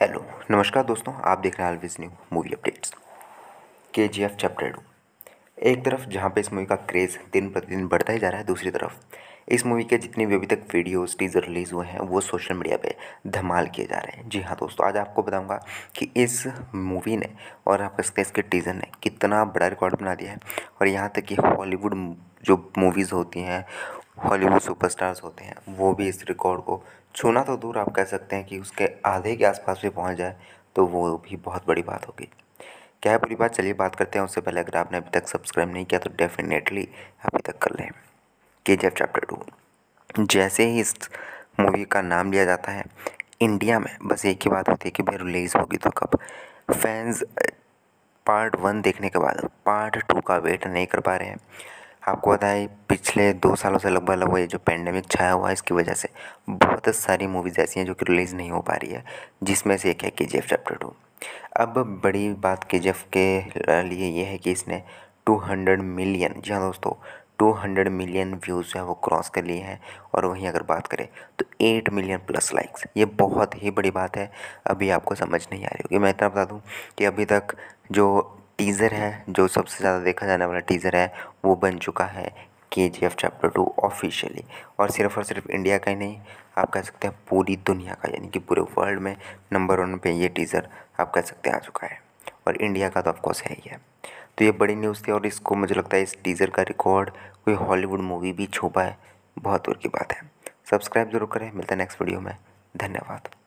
hello नमस्कार दोस्तों आप देख रहे हैं अलविज न्यू मूवी अपडेट्स के जी एफ चैप्टर टू एक तरफ जहाँ पे इस मूवी का क्रेज़ दिन प्रतिदिन बढ़ता ही जा रहा है दूसरी तरफ इस मूवी के जितने भी अभी तक वीडियोस टीज़र रिलीज़ हुए हैं वो सोशल मीडिया पे धमाल किए जा रहे हैं जी हाँ दोस्तों आज आपको बताऊंगा कि इस मूवी ने और आप इसके इसके टीज़र ने कितना बड़ा रिकॉर्ड बना दिया है और यहाँ तक कि हॉलीवुड जो मूवीज़ होती हैं हॉलीवुड सुपरस्टार्स होते हैं वो भी इस रिकॉर्ड को छूना तो दूर आप कह सकते हैं कि उसके आधे के आसपास भी पहुंच जाए तो वो भी बहुत बड़ी बात होगी क्या है बुरी बात चलिए बात करते हैं उससे पहले अगर आपने अभी तक सब्सक्राइब नहीं किया तो डेफिनेटली अभी तक कर लें के जी एफ चैप्टर टू जैसे ही इस मूवी का नाम लिया जाता है इंडिया में बस एक ही बात होती है कि भाई रिलीज़ होगी तो कब फैंस पार्ट वन देखने के बाद पार्ट टू का वेट नहीं कर पा रहे हैं आपको पता है पिछले दो सालों से लगभग लगभग ये जो पेंडेमिक छाया हुआ है इसकी वजह से बहुत सारी मूवीज़ ऐसी हैं जो कि रिलीज़ नहीं हो पा रही है जिसमें से एक है K G F chapter to अब बड़ी बात के जी एफ के लिए ये है कि इसने टू हंड्रेड मिलियन जी हाँ दोस्तों टू हंड्रेड मिलियन व्यूज़ जो है वो क्रॉस कर लिए हैं और वहीं अगर बात करें तो एट मिलियन प्लस लाइक्स ये बहुत ही बड़ी बात है अभी आपको समझ नहीं आ रही होगी मैं इतना बता दूँ कि अभी तक जो टीज़र है जो सबसे ज़्यादा देखा जाने वाला टीज़र है वो बन चुका है K G F chapter two officially और सिर्फ और सिर्फ इंडिया का ही नहीं आप कह सकते हैं पूरी दुनिया का यानी कि पूरे वर्ल्ड में नंबर वन पे ये टीज़र आप कह सकते हैं आ चुका है और इंडिया का तो ऑफकोर्स है ही है तो ये बड़ी न्यूज़ थी और इसको मुझे लगता है इस टीज़र का रिकॉर्ड कोई हॉलीवुड मूवी भी छुपा है बहुत दूर की बात है सब्सक्राइब जरूर करें मिलता है नेक्स्ट वीडियो में धन्यवाद